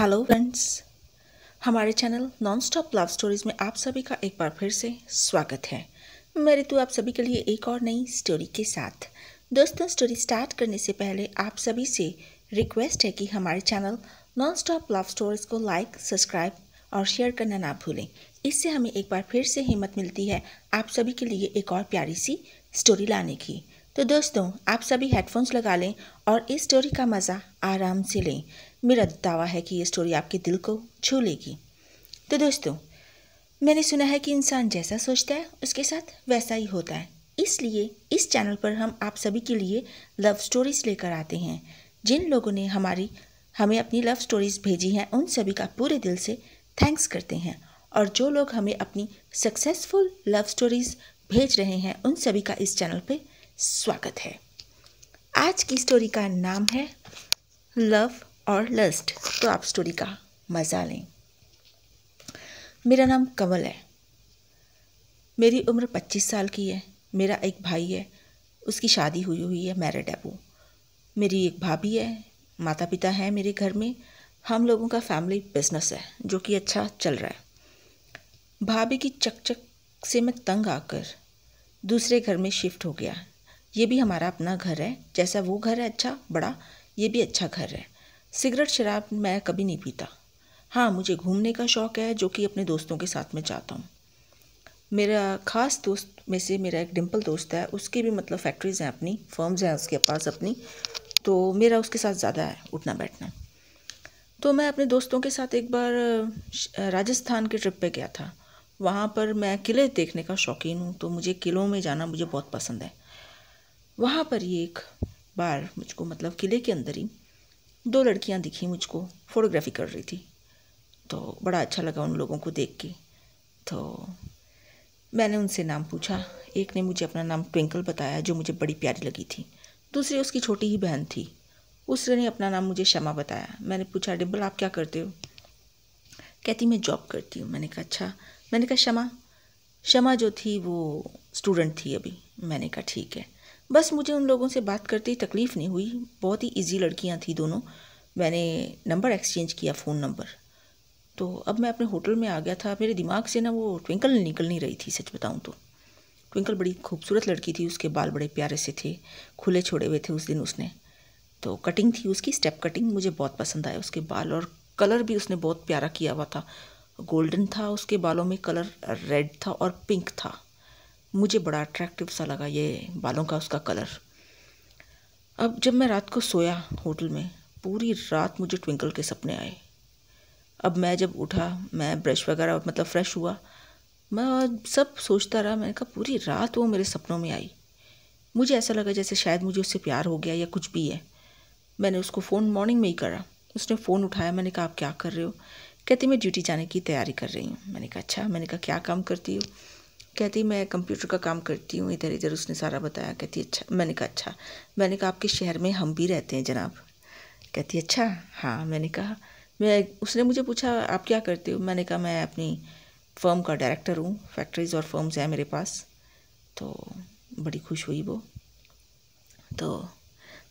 hello friends हमारे channel non stop love stories में आप सभी का एक बार फिर से स्वागत है मेरी तो आप सभी के लिए एक और नई स्टोरी के साथ दोस्तों स्टोरी स्टार्ट करने से पहले आप सभी से रिक्वेस्ट है कि हमारे channel non stop love stories को लाइक सब्सक्राइब और शेयर करना ना भूलें इससे हमें एक बार फिर से हिम्मत मिलती है आप सभी के लिए एक और प्यारी सी स्टोरी लाने की तो दोस्तों आप सभी हेडफोन्स लगा लें और इस स्टोरी का मज़ा आराम से लें मेरा दावा है कि ये स्टोरी आपके दिल को छू लेगी तो दोस्तों मैंने सुना है कि इंसान जैसा सोचता है उसके साथ वैसा ही होता है इसलिए इस चैनल पर हम आप सभी के लिए लव स्टोरीज लेकर आते हैं जिन लोगों ने हमारी हमें अपनी लव स्टोरीज भेजी हैं उन सभी का पूरे दिल से थैंक्स करते हैं और जो लोग हमें अपनी सक्सेसफुल लव स्टोरीज भेज रहे हैं उन सभी का इस चैनल पे स्वागत है आज की स्टोरी का नाम है लव और लस्ट तो आप स्टोरी का मज़ा लें मेरा नाम कमल है मेरी उम्र 25 साल की है मेरा एक भाई है उसकी शादी हुई हुई है मैरिड है वो मेरी एक भाभी है माता पिता है मेरे घर में हम लोगों का फैमिली बिजनेस है जो कि अच्छा चल रहा है भाभी की चकचक से मैं तंग आकर दूसरे घर में शिफ्ट हो गया ये भी हमारा अपना घर है जैसा वो घर है अच्छा बड़ा ये भी अच्छा घर है सिगरेट शराब मैं कभी नहीं पीता हाँ मुझे घूमने का शौक़ है जो कि अपने दोस्तों के साथ में चाहता हूँ मेरा ख़ास दोस्त में से मेरा एक डिम्पल दोस्त है उसकी भी मतलब फैक्ट्रीज़ हैं अपनी फर्म्स हैं उसके पास अपनी तो मेरा उसके साथ ज़्यादा है उठना बैठना तो मैं अपने दोस्तों के साथ एक बार राजस्थान के ट्रिप पे गया था वहाँ पर मैं किले देखने का शौकीन हूँ तो मुझे किलों में जाना मुझे बहुत पसंद है वहाँ पर ही एक बार मुझको मतलब किले के अंदर ही दो लड़कियाँ दिखी मुझको फोटोग्राफी कर रही थी तो बड़ा अच्छा लगा उन लोगों को देख के तो मैंने उनसे नाम पूछा एक ने मुझे अपना नाम ट्विंकल बताया जो मुझे बड़ी प्यारी लगी थी दूसरी उसकी छोटी ही बहन थी उसने ने अपना नाम मुझे शमा बताया मैंने पूछा डिम्बल आप क्या करते हो कहती मैं जॉब करती हूँ मैंने कहा अच्छा मैंने कहा शमा शमा जो थी वो स्टूडेंट थी अभी मैंने कहा ठीक है बस मुझे उन लोगों से बात करते ही तकलीफ़ नहीं हुई बहुत ही ईजी लड़कियाँ थी दोनों मैंने नंबर एक्सचेंज किया फ़ोन नंबर तो अब मैं अपने होटल में आ गया था मेरे दिमाग से ना वो ट्विंकल निकल नहीं रही थी सच बताऊँ तो ट्विंकल बड़ी खूबसूरत लड़की थी उसके बाल बड़े प्यारे से थे खुले छोड़े हुए थे उस दिन उसने तो कटिंग थी उसकी स्टेप कटिंग मुझे बहुत पसंद आया उसके बाल और कलर भी उसने बहुत प्यारा किया हुआ था गोल्डन था उसके बालों में कलर रेड था और पिंक था मुझे बड़ा अट्रैक्टिव सा लगा ये बालों का उसका कलर अब जब मैं रात को सोया होटल में पूरी रात मुझे ट्विंकल के सपने आए अब मैं जब उठा मैं ब्रश वगैरह मतलब फ्रेश हुआ मैं सब सोचता रहा मैंने कहा पूरी रात वो मेरे सपनों में आई मुझे ऐसा लगा जैसे शायद मुझे उससे प्यार हो गया या कुछ भी है मैंने उसको फ़ोन मॉर्निंग में ही करा उसने फ़ोन उठाया मैंने कहा आप क्या कर रहे हो कहती मैं ड्यूटी जाने की तैयारी कर रही हूँ मैंने कहा अच्छा मैंने कहा क्या काम करती हूँ कहती मैं कंप्यूटर का काम करती हूँ इधर इधर उसने सारा बताया कहती अच्छा मैंने कहा अच्छा मैंने कहा आपके शहर में हम भी रहते हैं जनाब कहती अच्छा हाँ मैंने कहा मैं उसने मुझे पूछा आप क्या करते हो मैंने कहा मैं अपनी फर्म का डायरेक्टर हूँ फैक्ट्रीज़ और फर्म्स हैं मेरे पास तो बड़ी खुश हुई वो तो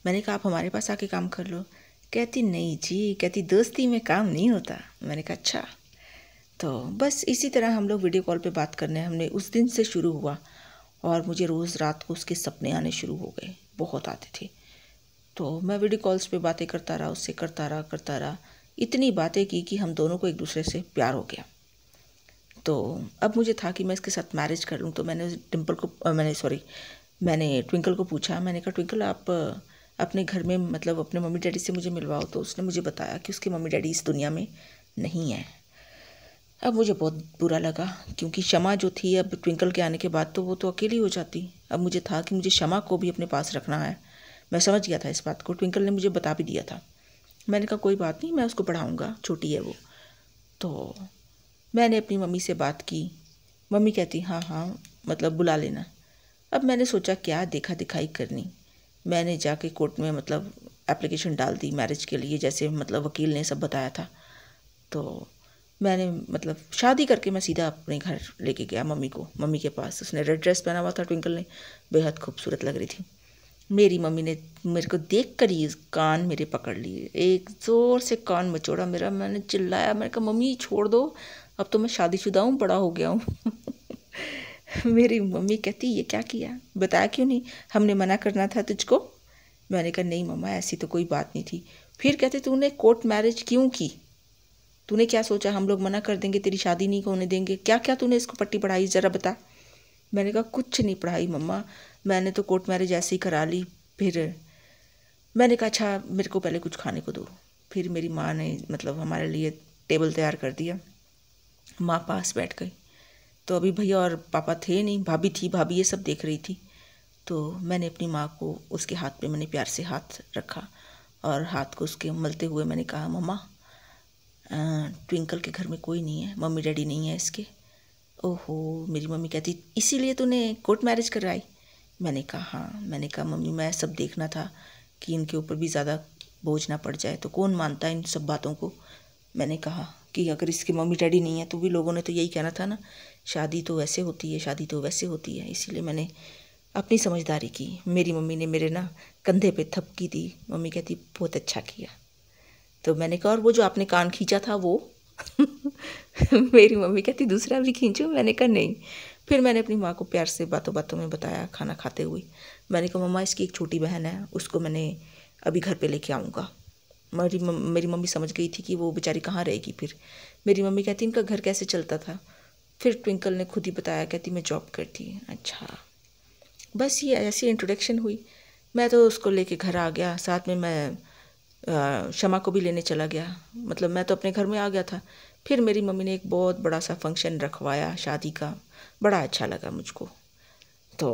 मैंने कहा आप हमारे पास आके काम कर लो कहती नहीं जी कहती दोस्ती में काम नहीं होता मैंने कहा अच्छा तो बस इसी तरह हम लोग वीडियो कॉल पे बात करने हमने उस दिन से शुरू हुआ और मुझे रोज़ रात को उसके सपने आने शुरू हो गए बहुत आते थे तो मैं वीडियो कॉल्स पे बातें करता रहा उससे करता रहा करता रहा इतनी बातें की कि हम दोनों को एक दूसरे से प्यार हो गया तो अब मुझे था कि मैं इसके साथ मैरिज कर लूँ तो मैंने डिम्पल को मैंने सॉरी मैंने ट्विंकल को पूछा मैंने कहा ट्विंकल आप अपने घर में मतलब अपने मम्मी डैडी से मुझे मिलवाओ तो उसने मुझे बताया कि उसके मम्मी डैडी इस दुनिया में नहीं है अब मुझे बहुत बुरा लगा क्योंकि शमा जो थी अब ट्विंकल के आने के बाद तो वो तो अकेली हो जाती अब मुझे था कि मुझे शमा को भी अपने पास रखना है मैं समझ गया था इस बात को ट्विंकल ने मुझे बता भी दिया था मैंने कहा कोई बात नहीं मैं उसको पढ़ाऊँगा छोटी है वो तो मैंने अपनी मम्मी से बात की मम्मी कहती हाँ हाँ मतलब बुला लेना अब मैंने सोचा क्या देखा दिखाई करनी मैंने जाके कोर्ट में मतलब एप्लीकेशन डाल दी मैरिज के लिए जैसे मतलब वकील ने सब बताया था तो मैंने मतलब शादी करके मैं सीधा अपने घर लेके गया मम्मी को मम्मी के पास उसने रेड ड्रेस पहना हुआ था ट्विंकल ने बेहद खूबसूरत लग रही थी मेरी मम्मी ने मेरे को देख कर ही कान मेरे पकड़ लिए एक ज़ोर से कान मचोड़ा मेरा मैंने चिल्लाया मैंने कहा मम्मी छोड़ दो अब तो मैं शादीशुदा हूँ बड़ा हो गया हूँ मेरी मम्मी कहती ये क्या किया बताया क्यों नहीं हमने मना करना था तुझको मैंने कहा नहीं मम्मा ऐसी तो कोई बात नहीं थी फिर कहते तूने कोर्ट मैरिज क्यों की तूने क्या सोचा हम लोग मना कर देंगे तेरी शादी नहीं होने देंगे क्या क्या तूने इसको पट्टी पढ़ाई ज़रा बता मैंने कहा कुछ नहीं पढ़ाई मम्मा मैंने तो कोर्ट मैरिज ऐसे ही करा ली फिर मैंने कहा अच्छा मेरे को पहले कुछ खाने को दो फिर मेरी माँ ने मतलब हमारे लिए टेबल तैयार कर दिया माँ पास बैठ गई तो अभी भैया और पापा थे नहीं भाभी थी भाभी ये सब देख रही थी तो मैंने अपनी माँ को उसके हाथ पे मैंने प्यार से हाथ रखा और हाथ को उसके मलते हुए मैंने कहा मम्मा ट्विंकल के घर में कोई नहीं है मम्मी डैडी नहीं है इसके ओहो मेरी मम्मी कहती इसीलिए तूने कोर्ट मैरिज करवाई मैंने कहा हाँ मैंने कहा मम्मी मैं सब देखना था कि इनके ऊपर भी ज़्यादा बोझ ना पड़ जाए तो कौन मानता है इन सब बातों को मैंने कहा कि अगर इसके मम्मी डैडी नहीं है तो भी लोगों ने तो यही कहना था ना शादी तो वैसे होती है शादी तो वैसे होती है इसीलिए मैंने अपनी समझदारी की मेरी मम्मी ने मेरे ना कंधे पे थपकी दी मम्मी कहती बहुत अच्छा किया तो मैंने कहा और वो जो आपने कान खींचा था वो मेरी मम्मी कहती दूसरा भी खींचो मैंने कहा नहीं फिर मैंने अपनी माँ को प्यार से बातों बातों में बताया खाना खाते हुए मैंने कहा मम्मा इसकी एक छोटी बहन है उसको मैंने अभी घर पे लेके आऊँगा मेरी मेरी मम्मी समझ गई थी कि वो बेचारी कहाँ रहेगी फिर मेरी मम्मी कहती इनका घर कैसे चलता था फिर ट्विंकल ने खुद ही बताया कहती मैं जॉब करती अच्छा बस ये ऐसी इंट्रोडक्शन हुई मैं तो उसको लेके घर आ गया साथ में मैं शमा को भी लेने चला गया मतलब मैं तो अपने घर में आ गया था फिर मेरी मम्मी ने एक बहुत बड़ा सा फंक्शन रखवाया शादी का बड़ा अच्छा लगा मुझको तो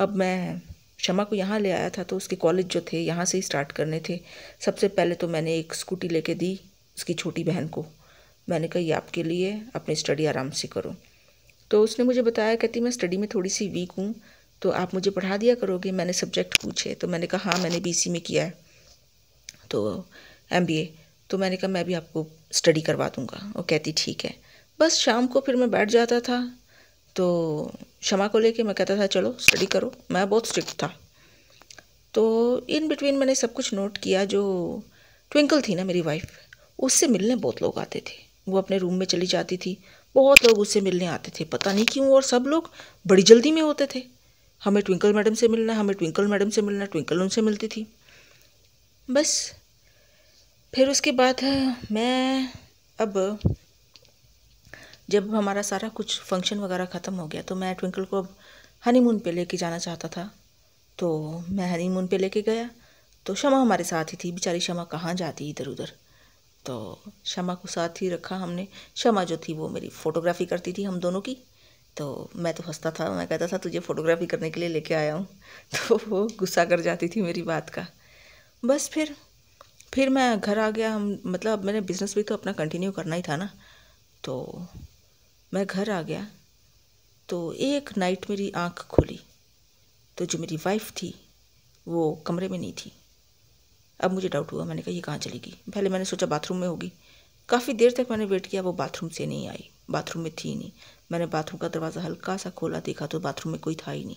अब मैं शमा को यहाँ ले आया था तो उसके कॉलेज जो थे यहाँ से ही स्टार्ट करने थे सबसे पहले तो मैंने एक स्कूटी लेके दी उसकी छोटी बहन को मैंने कहा ये आपके लिए अपनी स्टडी आराम से करो तो उसने मुझे बताया कहती मैं स्टडी में थोड़ी सी वीक हूँ तो आप मुझे पढ़ा दिया करोगे मैंने सब्जेक्ट पूछे तो मैंने कहा हाँ मैंने बीसी में किया है तो एम तो मैंने कहा मैं भी आपको स्टडी करवा दूँगा वो कहती ठीक है बस शाम को फिर मैं बैठ जाता था तो क्षमा को लेके मैं कहता था चलो स्टडी करो मैं बहुत स्ट्रिक्ट था तो इन बिटवीन मैंने सब कुछ नोट किया जो ट्विंकल थी ना मेरी वाइफ उससे मिलने बहुत लोग आते थे वो अपने रूम में चली जाती थी बहुत लोग उससे मिलने आते थे पता नहीं क्यों और सब लोग बड़ी जल्दी में होते थे हमें ट्विंकल मैडम से मिलना हमें ट्विंकल मैडम से मिलना ट्विंकल उनसे मिलती थी बस फिर उसके बाद मैं अब जब हमारा सारा कुछ फंक्शन वगैरह ख़त्म हो गया तो मैं ट्विंकल को अब हनीमून पे लेके जाना चाहता था तो मैं हनीमून पे लेके गया तो शमा हमारे साथ ही थी बेचारी शमा कहाँ जाती इधर उधर तो शमा को साथ ही रखा हमने शमा जो थी वो मेरी फ़ोटोग्राफ़ी करती थी हम दोनों की तो मैं तो हंसता था मैं कहता था तुझे फ़ोटोग्राफ़ी करने के लिए लेके आया हूँ तो वो गुस्सा कर जाती थी मेरी बात का बस फिर फिर मैं घर आ गया हम मतलब मैंने बिज़नेस भी तो अपना कंटिन्यू करना ही था ना तो मैं घर आ गया तो एक नाइट मेरी आंख खुली तो जो मेरी वाइफ थी वो कमरे में नहीं थी अब मुझे डाउट हुआ मैंने कहा ये कहाँ चलेगी पहले मैंने सोचा बाथरूम में होगी काफ़ी देर तक मैंने वेट किया वो बाथरूम से नहीं आई बाथरूम में थी नहीं मैंने बाथरूम का दरवाज़ा हल्का सा खोला देखा तो बाथरूम में कोई था ही नहीं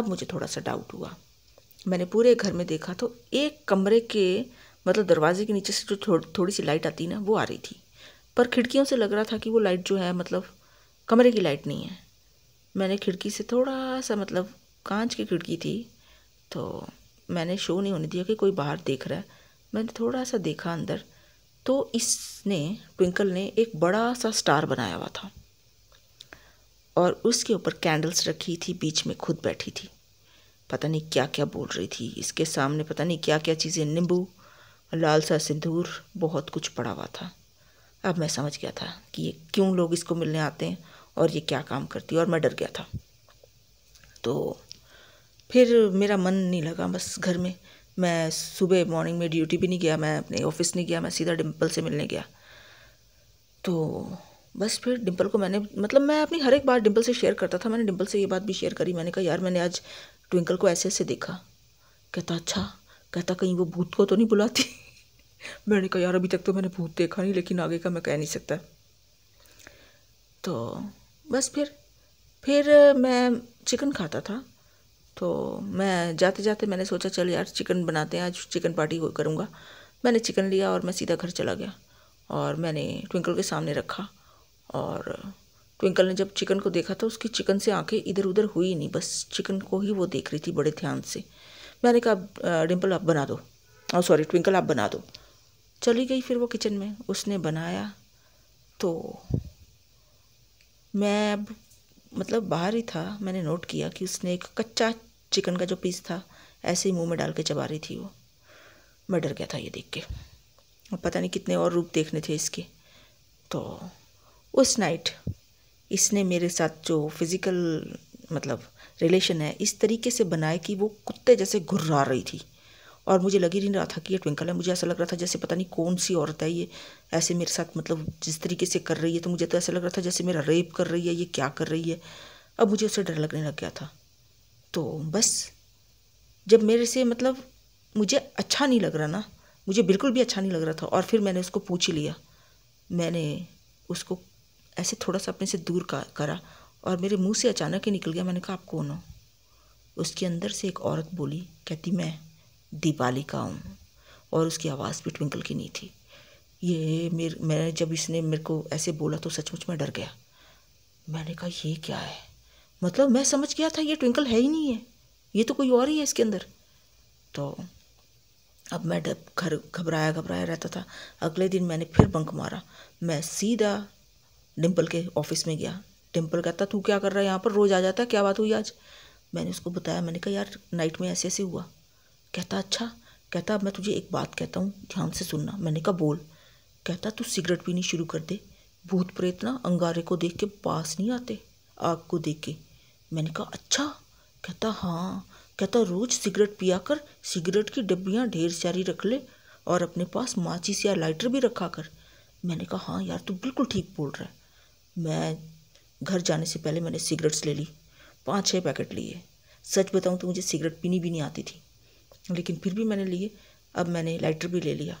अब मुझे थोड़ा सा डाउट हुआ मैंने पूरे घर में देखा तो एक कमरे के मतलब दरवाजे के नीचे से जो थो, थोड़ी सी लाइट आती ना वो आ रही थी पर खिड़कियों से लग रहा था कि वो लाइट जो है मतलब कमरे की लाइट नहीं है मैंने खिड़की से थोड़ा सा मतलब कांच की खिड़की थी तो मैंने शो नहीं होने दिया कि कोई बाहर देख रहा है मैंने थोड़ा सा देखा अंदर तो इसने ट्विंकल ने एक बड़ा सा स्टार बनाया हुआ था और उसके ऊपर कैंडल्स रखी थी बीच में खुद बैठी थी पता नहीं क्या क्या बोल रही थी इसके सामने पता नहीं क्या क्या चीज़ें नींबू लाल सा सिंदूर बहुत कुछ पड़ा हुआ था अब मैं समझ गया था कि ये क्यों लोग इसको मिलने आते हैं और ये क्या काम करती है और मैं डर गया था तो फिर मेरा मन नहीं लगा बस घर में मैं सुबह मॉर्निंग में ड्यूटी भी नहीं गया मैं अपने ऑफिस नहीं गया मैं सीधा डिम्पल से मिलने गया तो बस फिर डिम्पल को मैंने मतलब मैं अपनी हर एक बार डिम्पल से शेयर करता था मैंने डिम्पल से ये बात भी शेयर करी मैंने कहा यार मैंने आज ट्विंकल को ऐसे ऐसे देखा कहता अच्छा कहता कहीं वो भूत को तो नहीं बुलाती मैंने कहा यार अभी तक तो मैंने भूत देखा नहीं लेकिन आगे का मैं कह नहीं सकता तो बस फिर फिर मैं चिकन खाता था तो मैं जाते जाते मैंने सोचा चल यार चिकन बनाते हैं आज चिकन पार्टी करूँगा मैंने चिकन लिया और मैं सीधा घर चला गया और मैंने ट्विंकल के सामने रखा और ट्विंकल ने जब चिकन को देखा तो उसकी चिकन से आंखें इधर उधर हुई नहीं बस चिकन को ही वो देख रही थी बड़े ध्यान से मैंने कहा डिम्पल आप बना दो और सॉरी ट्विंकल आप बना दो चली गई फिर वो किचन में उसने बनाया तो मैं अब मतलब बाहर ही था मैंने नोट किया कि उसने एक कच्चा चिकन का जो पीस था ऐसे ही मुंह में डाल के चबा रही थी वो मैं डर गया था ये देख के और पता नहीं कितने और रूप देखने थे इसके तो उस नाइट इसने मेरे साथ जो फिज़िकल मतलब रिलेशन है इस तरीके से बनाया कि वो कुत्ते जैसे घुर्रा रही थी और मुझे लग ही नहीं रहा था कि ये ट्विंकल है मुझे ऐसा लग रहा था जैसे पता नहीं कौन सी औरत है ये ऐसे मेरे साथ मतलब जिस तरीके से कर रही है तो मुझे तो ऐसा लग रहा था जैसे मेरा रेप कर रही है ये क्या कर रही है अब मुझे उससे डर लगने लग गया था तो बस जब मेरे से मतलब मुझे अच्छा नहीं लग रहा ना मुझे बिल्कुल भी अच्छा नहीं लग रहा था और फिर मैंने उसको पूछ ही लिया मैंने उसको ऐसे थोड़ा सा अपने से दूर का करा और मेरे मुंह से अचानक ही निकल गया मैंने कहा आप कौन हो उसके अंदर से एक औरत बोली कहती मैं हूँ और उसकी आवाज़ भी ट्विंकल की नहीं थी ये मेरे मैंने जब इसने मेरे को ऐसे बोला तो सचमुच में डर गया मैंने कहा ये क्या है मतलब मैं समझ गया था ये ट्विंकल है ही नहीं है ये तो कोई और ही है इसके अंदर तो अब मैं घर घबराया घबराया रहता था अगले दिन मैंने फिर बंक मारा मैं सीधा डिम्पल के ऑफिस में गया डिम्पल कहता तू क्या कर रहा है यहाँ पर रोज़ आ जाता है क्या बात हुई आज मैंने उसको बताया मैंने कहा यार नाइट में ऐसे ऐसे हुआ कहता अच्छा कहता मैं तुझे एक बात कहता हूँ ध्यान से सुनना मैंने कहा बोल कहता तू सिगरेट पीनी शुरू कर दे भूत प्रेत ना अंगारे को देख के पास नहीं आते आग को देख के मैंने कहा अच्छा कहता हाँ कहता रोज सिगरेट पिया कर सिगरेट की डब्बियाँ ढेर सारी रख ले और अपने पास माचिस या लाइटर भी रखा कर मैंने कहा हाँ यार तू बिल्कुल ठीक बोल रहा है मैं घर जाने से पहले मैंने सिगरेट्स ले ली पाँच छः पैकेट लिए सच बताऊँ तो मुझे सिगरेट पीनी भी नहीं आती थी लेकिन फिर भी मैंने लिए अब मैंने लाइटर भी ले लिया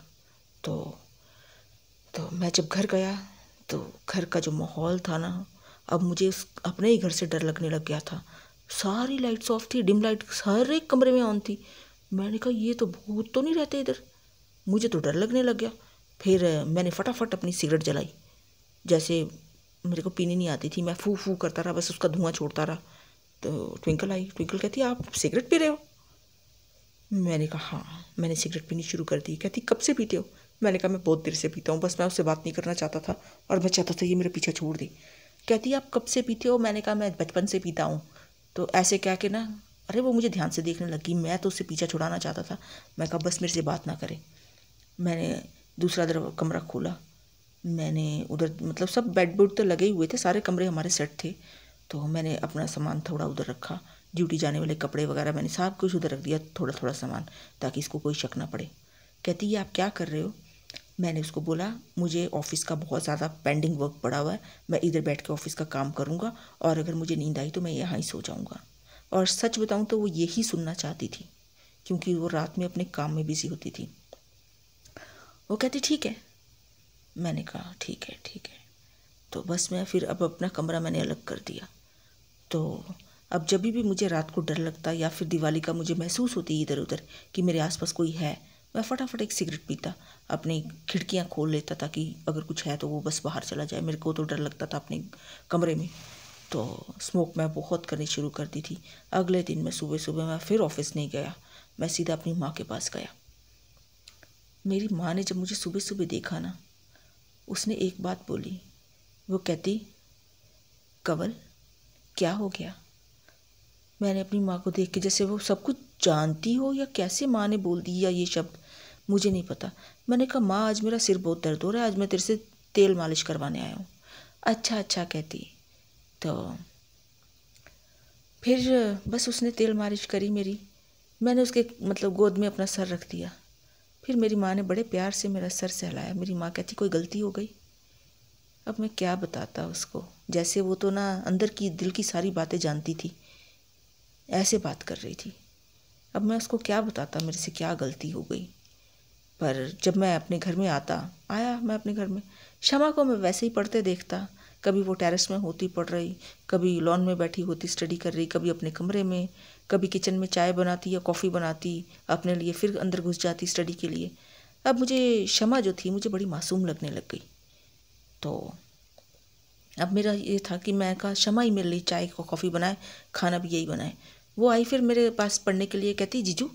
तो तो मैं जब घर गया तो घर का जो माहौल था ना अब मुझे उस अपने ही घर से डर लगने लग गया था सारी लाइट्स ऑफ थी डिम लाइट हर एक कमरे में ऑन थी मैंने कहा ये तो भूत तो नहीं रहते इधर मुझे तो डर लगने लग गया फिर मैंने फटाफट अपनी सिगरेट जलाई जैसे मेरे को पीनी नहीं आती थी मैं फू फू करता रहा बस उसका धुआं छोड़ता रहा तो ट्विंकल आई ट्विंकल कहती आप सिगरेट पी रहे हो मैंने कहा हाँ मैंने सिगरेट पीनी शुरू कर दी कहती कब से पीते हो मैंने कहा मैं बहुत देर से पीता हूँ बस मैं उससे बात नहीं करना चाहता था और मैं चाहता था ये मेरा पीछा छोड़ दे कहती आप कब से पीते हो मैंने कहा मैं बचपन से पीता हूँ तो ऐसे क्या के ना अरे वो मुझे ध्यान से देखने लगी मैं तो उससे पीछा छुड़ाना चाहता था मैं कहा बस मेरे से बात ना करें मैंने दूसरा दर कमरा खोला मैंने उधर मतलब सब बेड बुड तो लगे हुए थे सारे कमरे हमारे सेट थे तो मैंने अपना सामान थोड़ा उधर रखा ड्यूटी जाने वाले कपड़े वगैरह मैंने सब कुछ उधर रख दिया थोड़ा थोड़ा सामान ताकि इसको कोई शक ना पड़े कहती है आप क्या कर रहे हो मैंने उसको बोला मुझे ऑफिस का बहुत ज़्यादा पेंडिंग वर्क पड़ा हुआ है मैं इधर बैठ के ऑफिस का काम करूँगा और अगर मुझे नींद आई तो मैं यहाँ ही सो जाऊँगा और सच बताऊँ तो वो यही सुनना चाहती थी क्योंकि वो रात में अपने काम में बिज़ी होती थी वो कहती ठीक है मैंने कहा ठीक है ठीक है तो बस मैं फिर अब अपना कमरा मैंने अलग कर दिया तो अब जब भी मुझे रात को डर लगता या फिर दिवाली का मुझे महसूस होती इधर उधर कि मेरे आसपास कोई है मैं फटाफट एक सिगरेट पीता अपनी खिड़कियाँ खोल लेता था कि अगर कुछ है तो वो बस बाहर चला जाए मेरे को तो डर लगता था अपने कमरे में तो स्मोक मैं बहुत करनी शुरू कर दी थी अगले दिन मैं सुबह सुबह मैं फिर ऑफिस नहीं गया मैं सीधा अपनी माँ के पास गया मेरी माँ ने जब मुझे सुबह सुबह देखा ना उसने एक बात बोली वो कहती कंवल क्या हो गया मैंने अपनी माँ को देख के जैसे वो सब कुछ जानती हो या कैसे माँ ने बोल दिया ये शब्द मुझे नहीं पता मैंने कहा माँ आज मेरा सिर बहुत दर्द हो रहा है आज मैं तेरे से तेल मालिश करवाने आया हूँ अच्छा अच्छा कहती तो फिर बस उसने तेल मालिश करी मेरी मैंने उसके मतलब गोद में अपना सर रख दिया फिर मेरी माँ ने बड़े प्यार से मेरा सर सहलाया मेरी माँ कहती कोई गलती हो गई अब मैं क्या बताता उसको जैसे वो तो ना अंदर की दिल की सारी बातें जानती थी ऐसे बात कर रही थी अब मैं उसको क्या बताता मेरे से क्या गलती हो गई पर जब मैं अपने घर में आता आया मैं अपने घर में क्षमा को मैं वैसे ही पढ़ते देखता कभी वो टेरेस में होती पढ़ रही कभी लॉन में बैठी होती स्टडी कर रही कभी अपने कमरे में कभी किचन में चाय बनाती या कॉफ़ी बनाती अपने लिए फिर अंदर घुस जाती स्टडी के लिए अब मुझे क्षमा जो थी मुझे बड़ी मासूम लगने लग गई तो अब मेरा ये था कि मैं कहा शमा ही मेरे लिए चाय को कॉफ़ी बनाए खाना भी यही बनाए वो आई फिर मेरे पास पढ़ने के लिए कहती जीजू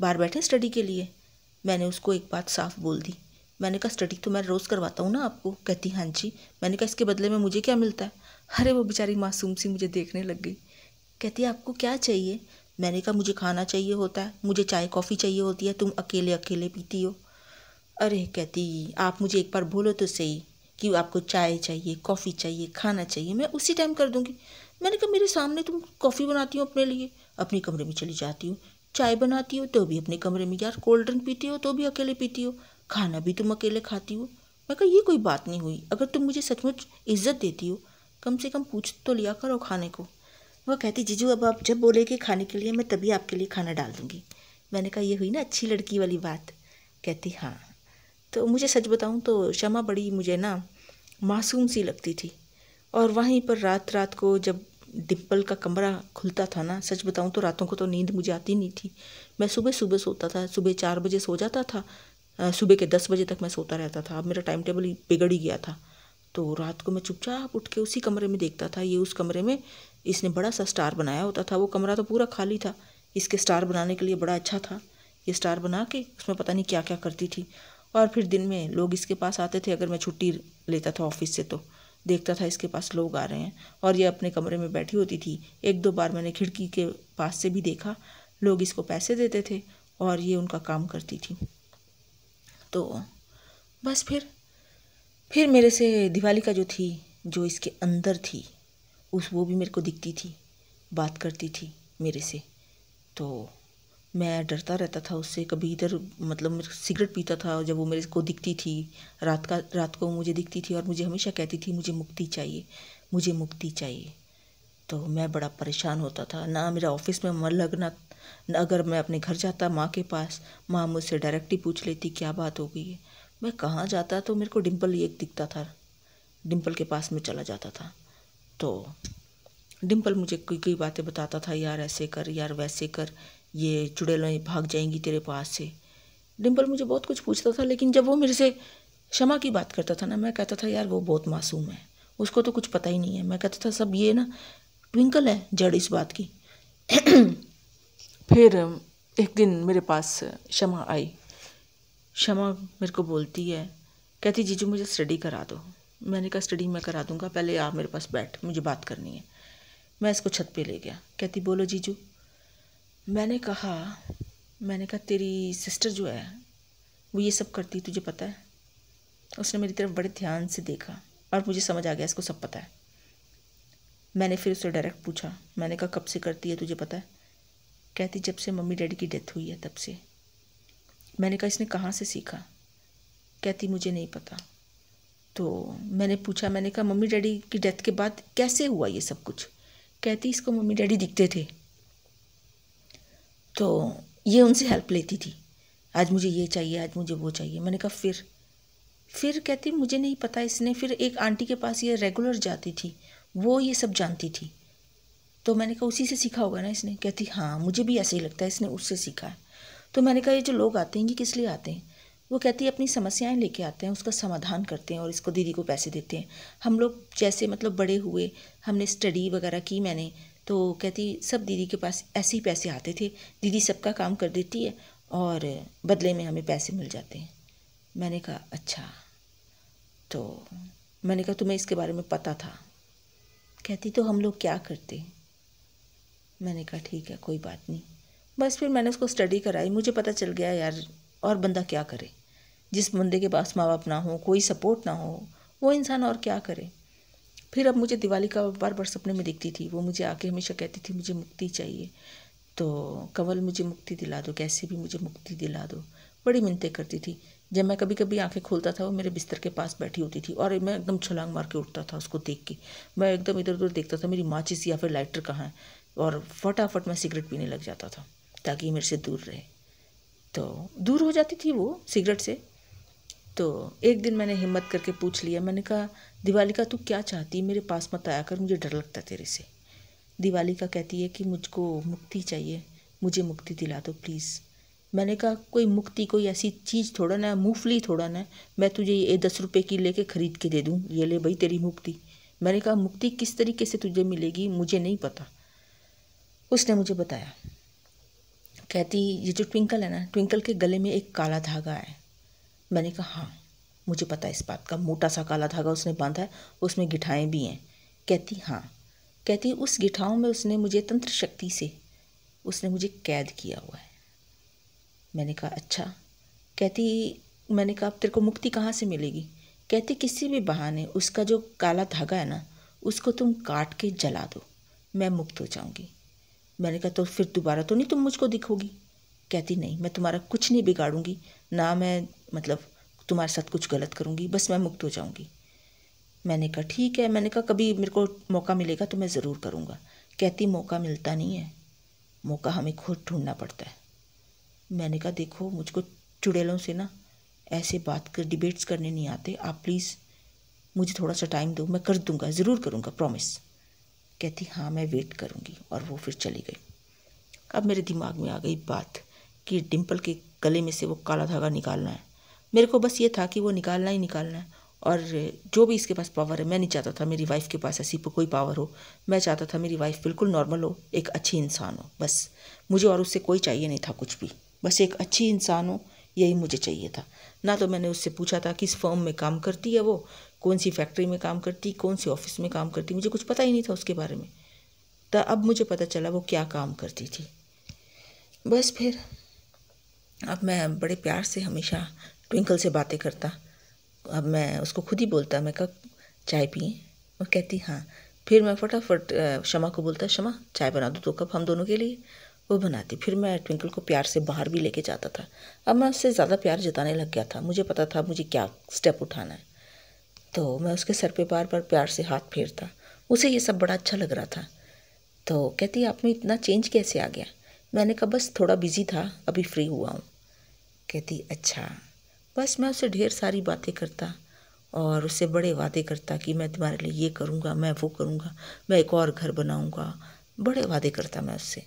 बाहर बैठे स्टडी के लिए मैंने उसको एक बात साफ बोल दी मैंने कहा स्टडी तो मैं रोज़ करवाता हूँ ना आपको कहती हाँ जी मैंने कहा इसके बदले में मुझे क्या मिलता है अरे वो बेचारी मासूम सी मुझे देखने लग गई कहती आपको क्या चाहिए मैंने कहा मुझे खाना चाहिए होता है मुझे चाय कॉफ़ी चाहिए होती है तुम अकेले अकेले पीती हो अरे कहती आप मुझे एक बार बोलो तो सही कि आपको चाय चाहिए कॉफ़ी चाहिए खाना चाहिए मैं उसी टाइम कर दूँगी मैंने कहा मेरे सामने तुम कॉफ़ी बनाती हो अपने लिए अपने कमरे में चली जाती हो चाय बनाती हो तो भी अपने कमरे में यार कोल्ड ड्रिंक पीती हो तो भी अकेले पीती हो खाना भी तुम अकेले खाती हो मैं कहा ये कोई बात नहीं हुई अगर तुम मुझे सचमुच इज्जत देती हो कम से कम पूछ तो लिया करो खाने को वह कहती जीजू अब आप जब बोलेगी खाने के लिए मैं तभी आपके लिए खाना डाल दूँगी मैंने कहा ये हुई ना अच्छी लड़की वाली बात कहती हाँ तो मुझे सच बताऊँ तो शमा बड़ी मुझे ना मासूम सी लगती थी और वहीं पर रात रात को जब डिम्पल का कमरा खुलता था ना सच बताऊँ तो रातों को तो नींद मुझे आती नहीं थी मैं सुबह सुबह सोता था सुबह चार बजे सो जाता था सुबह के दस बजे तक मैं सोता रहता था अब मेरा टाइम टेबल बिगड़ ही गया था तो रात को मैं चुपचाप उठ के उसी कमरे में देखता था ये उस कमरे में इसने बड़ा सा स्टार बनाया होता था वो कमरा तो पूरा खाली था इसके स्टार बनाने के लिए बड़ा अच्छा था ये स्टार बना के उसमें पता नहीं क्या क्या करती थी और फिर दिन में लोग इसके पास आते थे अगर मैं छुट्टी लेता था ऑफिस से तो देखता था इसके पास लोग आ रहे हैं और ये अपने कमरे में बैठी होती थी एक दो बार मैंने खिड़की के पास से भी देखा लोग इसको पैसे देते थे और ये उनका काम करती थी तो बस फिर फिर मेरे से दिवाली का जो थी जो इसके अंदर थी उस वो भी मेरे को दिखती थी बात करती थी मेरे से तो मैं डरता रहता था उससे कभी इधर मतलब सिगरेट पीता था जब वो मेरे को दिखती थी रात का रात को मुझे दिखती थी और मुझे हमेशा कहती थी मुझे मुक्ति चाहिए मुझे मुक्ति चाहिए तो मैं बड़ा परेशान होता था ना मेरा ऑफिस में मन लगना ना अगर मैं अपने घर जाता माँ के पास माँ मुझसे डायरेक्ट ही पूछ लेती क्या बात हो गई है मैं कहाँ जाता तो मेरे को डिम्पल एक दिखता था डिम्पल के पास में चला जाता था तो डिम्पल मुझे कई कई बातें बताता था यार ऐसे कर यार वैसे कर ये चुड़ैलें भाग जाएंगी तेरे पास से डिम्पल मुझे बहुत कुछ पूछता था लेकिन जब वो मेरे से क्षमा की बात करता था ना मैं कहता था यार वो बहुत मासूम है उसको तो कुछ पता ही नहीं है मैं कहता था सब ये ना ट्विंकल है जड़ इस बात की फिर एक दिन मेरे पास क्षमा आई क्षमा मेरे को बोलती है कहती जीजू मुझे स्टडी करा दो मैंने कहा स्टडी मैं करा दूंगा पहले आप मेरे पास बैठ मुझे बात करनी है मैं इसको छत पे ले गया कहती बोलो जीजू मैंने कहा मैंने कहा तेरी सिस्टर जो है वो ये सब करती तुझे पता है उसने मेरी तरफ बड़े ध्यान से देखा और मुझे समझ आ गया इसको सब पता है मैंने फिर उससे डायरेक्ट पूछा मैंने कहा कब से करती है तुझे पता है कहती जब से मम्मी डैडी की डेथ हुई है तब से मैंने कहा इसने कहाँ से सीखा कहती मुझे नहीं पता तो मैंने पूछा मैंने कहा मम्मी डैडी की डेथ के बाद कैसे हुआ ये सब कुछ कहती इसको मम्मी डैडी दिखते थे तो ये उनसे हेल्प लेती थी आज मुझे ये चाहिए आज मुझे वो चाहिए मैंने कहा फिर फिर कहती मुझे नहीं पता इसने फिर एक आंटी के पास ये रेगुलर जाती थी वो ये सब जानती थी तो मैंने कहा उसी से सीखा होगा ना इसने कहती हाँ मुझे भी ऐसे ही लगता है इसने उससे सीखा है तो मैंने कहा ये जो लोग आते हैं ये किस लिए आते हैं वो कहती है अपनी समस्याएं लेके आते हैं उसका समाधान करते हैं और इसको दीदी को पैसे देते हैं हम लोग जैसे मतलब बड़े हुए हमने स्टडी वगैरह की मैंने तो कहती सब दीदी के पास ऐसे ही पैसे आते थे दीदी सबका काम कर देती है और बदले में हमें पैसे मिल जाते हैं मैंने कहा अच्छा तो मैंने कहा तुम्हें इसके बारे में पता था कहती तो हम लोग क्या करते मैंने कहा ठीक है कोई बात नहीं बस फिर मैंने उसको स्टडी कराई मुझे पता चल गया यार और बंदा क्या करे जिस बंदे के पास माँ बाप ना हो कोई सपोर्ट ना हो वो इंसान और क्या करे फिर अब मुझे दिवाली का बार बार सपने में दिखती थी वो मुझे आके हमेशा कहती थी मुझे मुक्ति चाहिए तो कंवल मुझे मुक्ति दिला दो कैसे भी मुझे मुक्ति दिला दो बड़ी मिनतें करती थी जब मैं कभी कभी आंखें खोलता था वो मेरे बिस्तर के पास बैठी होती थी और मैं एकदम छलांग मार के उठता था उसको देख के मैं एकदम इधर उधर देखता था मेरी माचिस या फिर लाइटर कहाँ है और फटाफट मैं सिगरेट पीने लग जाता था ताकि मेरे से दूर रहे तो दूर हो जाती थी वो सिगरेट से तो एक दिन मैंने हिम्मत करके पूछ लिया मैंने कहा दिवाली का तू क्या चाहती है मेरे पास मत आया कर मुझे डर लगता तेरे से दिवाली का कहती है कि मुझको मुक्ति चाहिए मुझे मुक्ति दिला दो प्लीज़ मैंने कहा कोई मुक्ति कोई ऐसी चीज़ थोड़ा ना मूफली थोड़ा ना मैं तुझे ये दस रुपये की लेके ख़रीद के दे दूँ ये ले भाई तेरी मुक्ति मैंने कहा मुक्ति किस तरीके से तुझे मिलेगी मुझे नहीं पता उसने मुझे बताया कहती ये जो ट्विंकल है ना ट्विंकल के गले में एक काला धागा है मैंने कहा हाँ मुझे पता है इस बात का मोटा सा काला धागा उसने बांधा है उसमें गिठाएँ भी हैं कहती हाँ कहती उस गिठाओं में उसने मुझे तंत्र शक्ति से उसने मुझे कैद किया हुआ है मैंने कहा अच्छा कहती मैंने कहा अब तेरे को मुक्ति कहाँ से मिलेगी कहती किसी भी बहाने उसका जो काला धागा है ना उसको तुम काट के जला दो मैं मुक्त हो जाऊँगी मैंने कहा तो फिर दोबारा तो नहीं तुम मुझको दिखोगी कहती नहीं मैं तुम्हारा कुछ नहीं बिगाड़ूंगी ना मैं मतलब तुम्हारे साथ कुछ गलत करूंगी बस मैं मुक्त हो जाऊंगी मैंने कहा ठीक है मैंने कहा कभी मेरे को मौका मिलेगा तो मैं ज़रूर करूँगा कहती मौका मिलता नहीं है मौका हमें खुद ढूंढना पड़ता है मैंने कहा देखो मुझको चुड़ैलों से ना ऐसे बात कर डिबेट्स करने नहीं आते आप प्लीज़ मुझे थोड़ा सा टाइम दो मैं कर दूंगा ज़रूर करूँगा प्रॉमिस कहती हाँ मैं वेट करूँगी और वो फिर चली गई अब मेरे दिमाग में आ गई बात कि डिम्पल के गले में से वो काला धागा निकालना है मेरे को बस ये था कि वो निकालना ही निकालना है और जो भी इसके पास पावर है मैं नहीं चाहता था मेरी वाइफ के पास ऐसी कोई पावर हो मैं चाहता था मेरी वाइफ बिल्कुल नॉर्मल हो एक अच्छी इंसान हो बस मुझे और उससे कोई चाहिए नहीं था कुछ भी बस एक अच्छी इंसान हो यही मुझे चाहिए था ना तो मैंने उससे पूछा था किस फर्म में काम करती है वो कौन सी फैक्ट्री में काम करती कौन सी ऑफिस में काम करती मुझे कुछ पता ही नहीं था उसके बारे में तो अब मुझे पता चला वो क्या काम करती थी बस फिर अब मैं बड़े प्यार से हमेशा ट्विंकल से बातें करता अब मैं उसको खुद ही बोलता मैं कब चाय पिए और कहती हाँ फिर मैं फटाफट शमा को बोलता शमा चाय बना दो दो तो कप हम दोनों के लिए वो बनाती फिर मैं ट्विंकल को प्यार से बाहर भी लेके जाता था अब मैं उससे ज़्यादा प्यार जताने लग गया था मुझे पता था मुझे क्या स्टेप उठाना है तो मैं उसके सर पे बार बार प्यार से हाथ फेरता उसे ये सब बड़ा अच्छा लग रहा था तो कहती आप में इतना चेंज कैसे आ गया मैंने कहा बस थोड़ा बिजी था अभी फ्री हुआ हूँ कहती अच्छा बस मैं उससे ढेर सारी बातें करता और उससे बड़े वादे करता कि मैं तुम्हारे लिए ये करूँगा मैं वो करूँगा मैं एक और घर बनाऊँगा बड़े वादे करता मैं उससे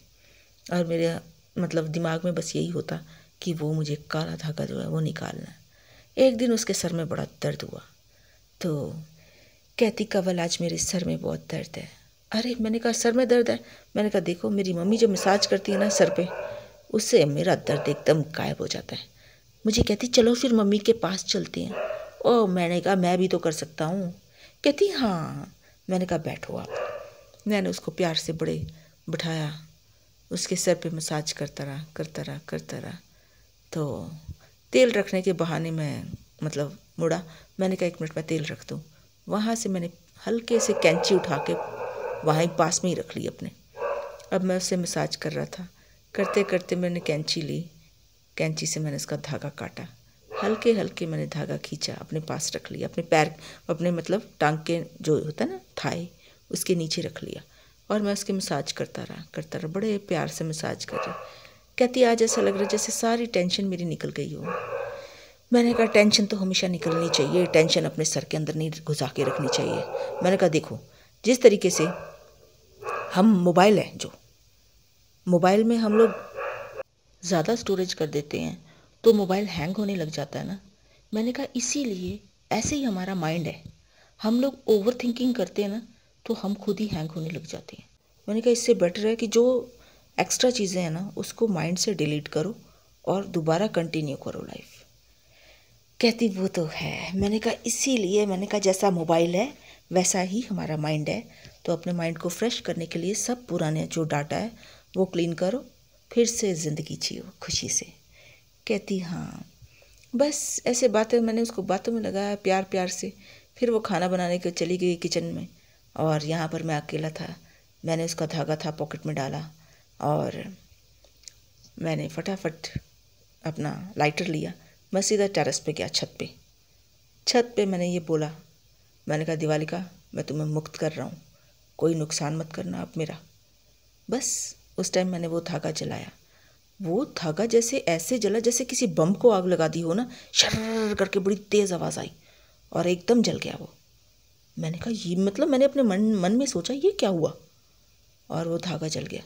और मेरे मतलब दिमाग में बस यही होता कि वो मुझे काला धागा जो है वो निकालना एक दिन उसके सर में बड़ा दर्द हुआ तो कहती कवल आज मेरे सर में बहुत दर्द है अरे मैंने कहा सर में दर्द है मैंने कहा देखो मेरी मम्मी जो मसाज करती है ना सर पे उससे मेरा दर्द एकदम गायब हो जाता है मुझे कहती चलो फिर मम्मी के पास चलते हैं ओ मैंने कहा मैं भी तो कर सकता हूँ कहती हाँ मैंने कहा बैठो आप मैंने उसको प्यार से बड़े बिठाया उसके सर पे मसाज करता रहा करता रहा करता रहा तो तेल रखने के बहाने मैं मतलब मुड़ा मैंने कहा एक मिनट में तेल रख दूँ वहाँ से मैंने हल्के से कैंची उठा के वहाँ पास में ही रख ली अपने अब मैं उससे मसाज कर रहा था करते करते मैंने कैंची ली कैंची से मैंने इसका धागा काटा हल्के हल्के मैंने धागा खींचा अपने पास रख लिया अपने पैर अपने मतलब टांग के जो होता है ना थाई उसके नीचे रख लिया और मैं उसके मसाज करता रहा करता रहा बड़े प्यार से मसाज कर रहा कहती आज ऐसा लग रहा जैसे सारी टेंशन मेरी निकल गई हो मैंने कहा टेंशन तो हमेशा निकलनी चाहिए टेंशन अपने सर के अंदर नहीं घुसा के रखनी चाहिए मैंने कहा देखो जिस तरीके से हम मोबाइल हैं जो मोबाइल में हम लोग ज़्यादा स्टोरेज कर देते हैं तो मोबाइल हैंग होने लग जाता है ना मैंने कहा इसीलिए ऐसे ही हमारा माइंड है हम लोग ओवर थिंकिंग करते हैं ना तो हम खुद ही हैंग होने लग जाते हैं मैंने कहा इससे बेटर है कि जो एक्स्ट्रा चीज़ें हैं ना उसको माइंड से डिलीट करो और दोबारा कंटिन्यू करो लाइफ कहती वो तो है मैंने कहा इसीलिए मैंने कहा जैसा मोबाइल है वैसा ही हमारा माइंड है तो अपने माइंड को फ्रेश करने के लिए सब पुराने जो डाटा है वो क्लीन करो फिर से ज़िंदगी जियो खुशी से कहती हाँ बस ऐसे बातें मैंने उसको बातों में लगाया प्यार प्यार से फिर वो खाना बनाने के चली गई किचन में और यहाँ पर मैं अकेला था मैंने उसका धागा था पॉकेट में डाला और मैंने फटाफट अपना लाइटर लिया मैं सीधा टेरेस पे गया छत पे छत पे मैंने ये बोला मैंने कहा दिवाली का मैं तुम्हें मुक्त कर रहा हूँ कोई नुकसान मत करना अब मेरा बस उस टाइम मैंने वो धागा जलाया वो धागा जैसे ऐसे जला जैसे किसी बम को आग लगा दी हो ना शर्र करके बड़ी तेज़ आवाज़ आई और एकदम जल गया वो मैंने कहा ये मतलब मैंने अपने मन मन में सोचा ये क्या हुआ और वो धागा जल गया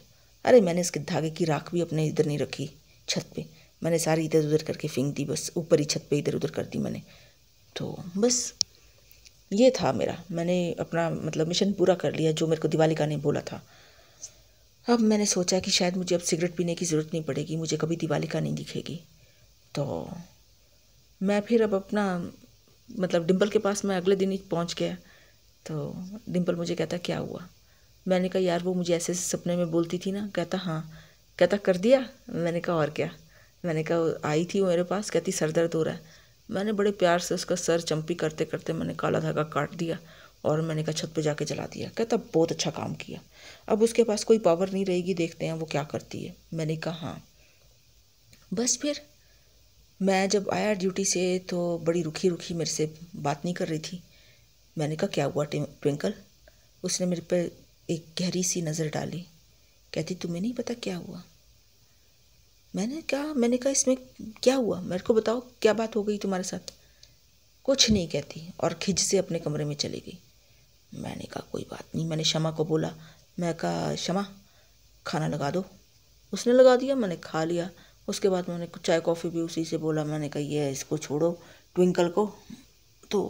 अरे मैंने इसके धागे की राख भी अपने इधर नहीं रखी छत पे मैंने सारी इधर उधर करके फेंक दी बस ऊपर ही छत पे इधर उधर कर दी मैंने तो बस ये था मेरा मैंने अपना मतलब मिशन पूरा कर लिया जो मेरे को दिवाली का ने बोला था अब मैंने सोचा कि शायद मुझे अब सिगरेट पीने की ज़रूरत नहीं पड़ेगी मुझे कभी दिवाली का नहीं दिखेगी तो मैं फिर अब अपना मतलब डिम्पल के पास मैं अगले दिन ही पहुँच गया तो डिम्पल मुझे कहता क्या हुआ मैंने कहा यार वो मुझे ऐसे सपने में बोलती थी ना कहता हाँ कहता कर दिया मैंने कहा और क्या मैंने कहा आई थी वो मेरे पास कहती सर दर्द हो रहा है मैंने बड़े प्यार से उसका सर चंपी करते करते मैंने काला धागा काट दिया और मैंने कहा छत पे जाके जला दिया कहता बहुत अच्छा काम किया अब उसके पास कोई पावर नहीं रहेगी देखते हैं वो क्या करती है मैंने कहा हाँ बस फिर मैं जब आया ड्यूटी से तो बड़ी रुखी रुखी मेरे से बात नहीं कर रही थी मैंने कहा क्या हुआ ट्विंकल उसने मेरे पर एक गहरी सी नज़र डाली कहती तुम्हें नहीं पता क्या हुआ मैंने कहा मैंने कहा इसमें क्या हुआ मेरे को बताओ क्या बात हो गई तुम्हारे साथ कुछ नहीं कहती और खिज से अपने कमरे में चली गई मैंने कहा कोई बात नहीं मैंने शमा को बोला मैं कहा शमा खाना लगा दो उसने लगा दिया मैंने खा लिया उसके बाद मैंने कुछ चाय कॉफ़ी भी उसी से बोला मैंने कहा ये इसको छोड़ो ट्विंकल को तो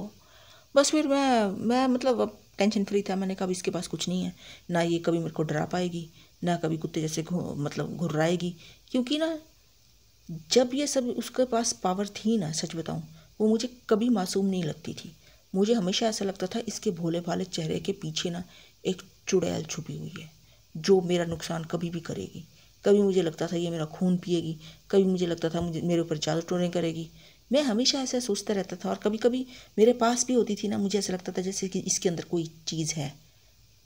बस फिर मैं मैं मतलब अब टेंशन फ्री था मैंने कहा अब इसके पास कुछ नहीं है ना ये कभी मेरे को डरा पाएगी ना कभी कुत्ते जैसे मतलब घुर्राएगी क्योंकि ना जब ये सब उसके पास पावर थी ना सच बताऊँ वो मुझे कभी मासूम नहीं लगती थी मुझे हमेशा ऐसा लगता था इसके भोले भाले चेहरे के पीछे ना एक चुड़ैल छुपी हुई है जो मेरा नुकसान कभी भी करेगी कभी मुझे लगता था ये मेरा खून पिएगी कभी मुझे लगता था मुझे मेरे ऊपर जादू टोने करेगी मैं हमेशा ऐसा सोचता रहता था और कभी कभी मेरे पास भी होती थी ना मुझे ऐसा लगता था जैसे कि इसके अंदर कोई चीज़ है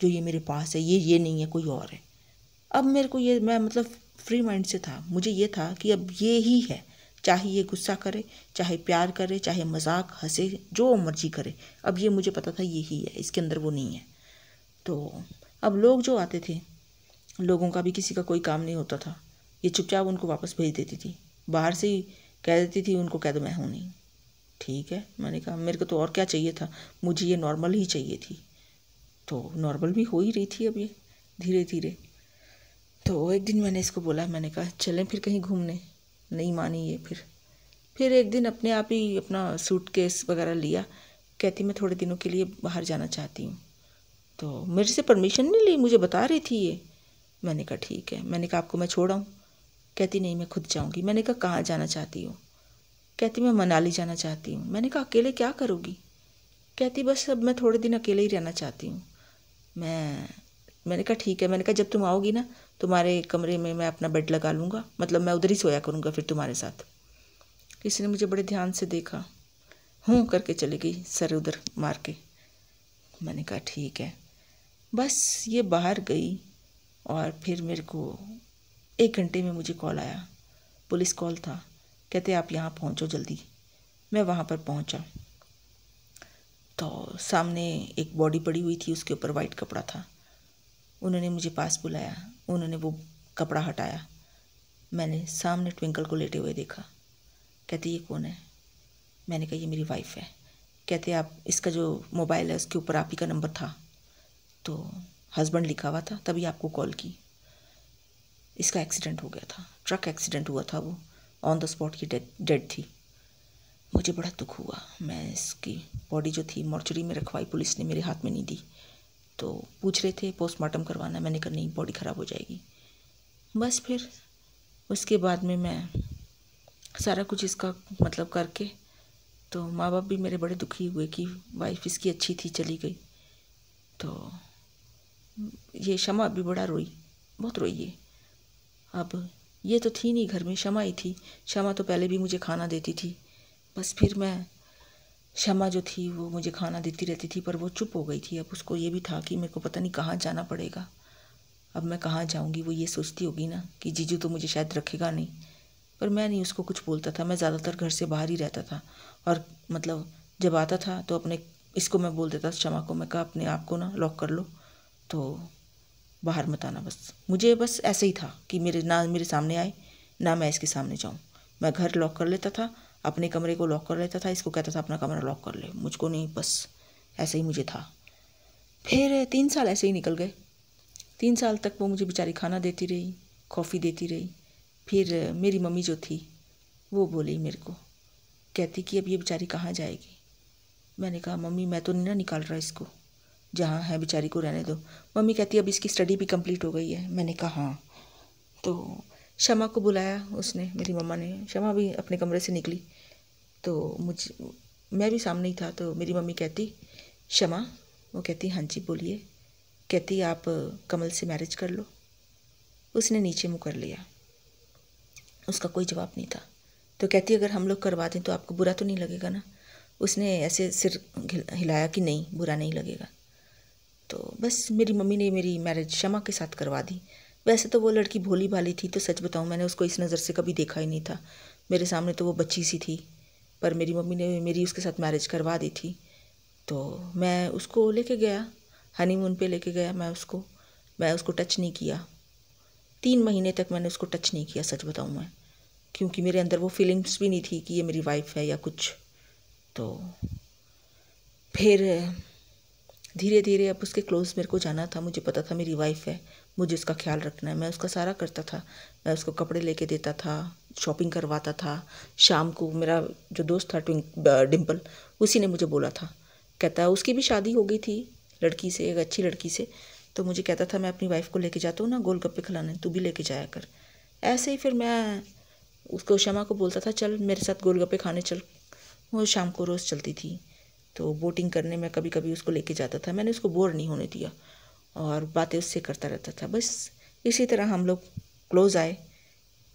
जो ये मेरे पास है ये ये नहीं है कोई और है अब मेरे को ये मैं मतलब फ्री माइंड से था मुझे ये था कि अब ये ही है चाहे ये गुस्सा करे चाहे प्यार करे चाहे मजाक हंसे जो मर्जी करे अब ये मुझे पता था यही है इसके अंदर वो नहीं है तो अब लोग जो आते थे लोगों का भी किसी का कोई काम नहीं होता था ये चुपचाप उनको वापस भेज देती थी बाहर से ही कह देती थी उनको कह दो मैं हूँ नहीं ठीक है मैंने कहा मेरे को तो और क्या चाहिए था मुझे ये नॉर्मल ही चाहिए थी तो नॉर्मल भी हो ही रही थी अब ये धीरे धीरे तो एक दिन मैंने इसको बोला मैंने कहा चलें फिर कहीं घूमने नहीं मानी ये फिर फिर एक दिन अपने आप ही अपना सूट केस वगैरह लिया कहती मैं थोड़े दिनों के लिए बाहर जाना चाहती हूँ तो मेरे से परमिशन नहीं ली मुझे बता रही थी ये मैंने कहा ठीक है मैंने कहा आपको मैं छोड़ाऊँ कहती नहीं मैं खुद जाऊँगी मैंने कहा कहाँ जाना चाहती हूँ कहती मैं मनाली जाना चाहती हूँ मैंने कहा अकेले क्या करूँगी कहती बस अब मैं थोड़े दिन अकेले ही रहना चाहती हूँ मैं मैंने कहा ठीक है मैंने कहा जब तुम आओगी ना तुम्हारे कमरे में मैं अपना बेड लगा लूँगा मतलब मैं उधर ही सोया करूँगा फिर तुम्हारे साथ किसी ने मुझे बड़े ध्यान से देखा हूँ करके चली गई सर उधर मार के मैंने कहा ठीक है बस ये बाहर गई और फिर मेरे को एक घंटे में मुझे कॉल आया पुलिस कॉल था कहते आप यहाँ पहुँचो जल्दी मैं वहाँ पर पहुँचा तो सामने एक बॉडी पड़ी हुई थी उसके ऊपर वाइट कपड़ा था उन्होंने मुझे पास बुलाया उन्होंने वो कपड़ा हटाया मैंने सामने ट्विंकल को लेटे हुए देखा कहते ये कौन है मैंने कहा ये मेरी वाइफ है कहते आप इसका जो मोबाइल है उसके ऊपर आप ही का नंबर था तो हस्बैंड लिखा हुआ था तभी आपको कॉल की इसका एक्सीडेंट हो गया था ट्रक एक्सीडेंट हुआ था वो ऑन द स्पॉट की डेड डेड थी मुझे बड़ा दुख हुआ मैं इसकी बॉडी जो थी मॉर्चरी में रखवाई पुलिस ने मेरे हाथ में नहीं दी तो पूछ रहे थे पोस्टमार्टम करवाना मैंने कहा नहीं बॉडी ख़राब हो जाएगी बस फिर उसके बाद में मैं सारा कुछ इसका मतलब करके तो माँ बाप भी मेरे बड़े दुखी हुए कि वाइफ इसकी अच्छी थी चली गई तो ये शमा भी बड़ा रोई बहुत रोई ये अब ये तो थी नहीं घर में शमा ही थी शमा तो पहले भी मुझे खाना देती थी बस फिर मैं शमा जो थी वो मुझे खाना देती रहती थी पर वो चुप हो गई थी अब उसको ये भी था कि मेरे को पता नहीं कहाँ जाना पड़ेगा अब मैं कहाँ जाऊँगी वो ये सोचती होगी ना कि जीजू तो मुझे शायद रखेगा नहीं पर मैं नहीं उसको कुछ बोलता था मैं ज़्यादातर घर से बाहर ही रहता था और मतलब जब आता था तो अपने इसको मैं बोल देता शमा को मैं कहा अपने आप को ना लॉक कर लो तो बाहर मत आना बस मुझे बस ऐसे ही था कि मेरे ना मेरे सामने आए ना मैं इसके सामने जाऊँ मैं घर लॉक कर लेता था अपने कमरे को लॉक कर लेता था इसको कहता था अपना कमरा लॉक कर ले मुझको नहीं बस ऐसे ही मुझे था फिर तीन साल ऐसे ही निकल गए तीन साल तक वो मुझे बेचारी खाना देती रही कॉफ़ी देती रही फिर मेरी मम्मी जो थी वो बोली मेरे को कहती कि अब ये बेचारी कहाँ जाएगी मैंने कहा मम्मी मैं तो नहीं ना निकाल रहा इसको जहाँ है बेचारी को रहने दो मम्मी कहती अब इसकी स्टडी भी कंप्लीट हो गई है मैंने कहा हाँ तो शमा को बुलाया उसने मेरी मम्मा ने शमा भी अपने कमरे से निकली तो मुझ मैं भी सामने ही था तो मेरी मम्मी कहती शमा वो कहती हाँ जी बोलिए कहती आप कमल से मैरिज कर लो उसने नीचे मुँह कर लिया उसका कोई जवाब नहीं था तो कहती अगर हम लोग करवा दें तो आपको बुरा तो नहीं लगेगा ना उसने ऐसे सिर हिलाया कि नहीं बुरा नहीं लगेगा तो बस मेरी मम्मी ने मेरी मैरिज शमा के साथ करवा दी वैसे तो वो लड़की भोली भाली थी तो सच बताऊँ मैंने उसको इस नज़र से कभी देखा ही नहीं था मेरे सामने तो वो बच्ची सी थी पर मेरी मम्मी ने मेरी उसके साथ मैरिज करवा दी थी तो मैं उसको लेके गया हनीमून पे लेके गया मैं उसको मैं उसको टच नहीं किया तीन महीने तक मैंने उसको टच नहीं किया सच बताऊँ मैं क्योंकि मेरे अंदर वो फीलिंग्स भी नहीं थी कि ये मेरी वाइफ है या कुछ तो फिर धीरे धीरे अब उसके क्लोज़ मेरे को जाना था मुझे पता था मेरी वाइफ है मुझे उसका ख्याल रखना है मैं उसका सारा करता था मैं उसको कपड़े लेके देता था शॉपिंग करवाता था शाम को मेरा जो दोस्त था ट्विंक डिम्पल उसी ने मुझे बोला था कहता है उसकी भी शादी हो गई थी लड़की से एक अच्छी लड़की से तो मुझे कहता था मैं अपनी वाइफ को लेके जाता हूँ ना गोल गप्पे खिलाने तू भी लेके जाया कर ऐसे ही फिर मैं उसको शमा को बोलता था चल मेरे साथ गोल गप्पे खाने चल वो शाम को रोज़ चलती थी तो बोटिंग करने में कभी कभी उसको लेके जाता था मैंने उसको बोर नहीं होने दिया और बातें उससे करता रहता था बस इसी तरह हम लोग क्लोज़ आए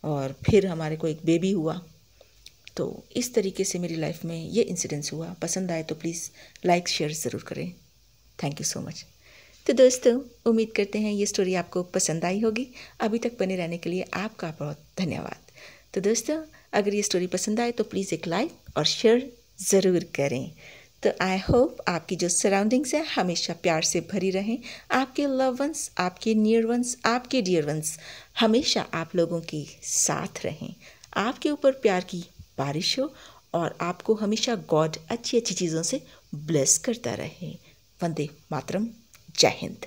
और फिर हमारे को एक बेबी हुआ तो इस तरीके से मेरी लाइफ में ये इंसिडेंस हुआ पसंद आए तो प्लीज़ लाइक शेयर ज़रूर करें थैंक यू सो मच तो दोस्तों उम्मीद करते हैं ये स्टोरी आपको पसंद आई होगी अभी तक बने रहने के लिए आपका बहुत धन्यवाद तो दोस्तों अगर ये स्टोरी पसंद आए तो प्लीज़ एक लाइक और शेयर ज़रूर करें तो आई होप आपकी जो सराउंडिंग्स हैं हमेशा प्यार से भरी रहें आपके लव वंस आपके नियर वंस आपके डियर वंस हमेशा आप लोगों के साथ रहें आपके ऊपर प्यार की बारिश हो और आपको हमेशा गॉड अच्छी अच्छी चीज़ों से ब्लेस करता रहे वंदे मातरम जय हिंद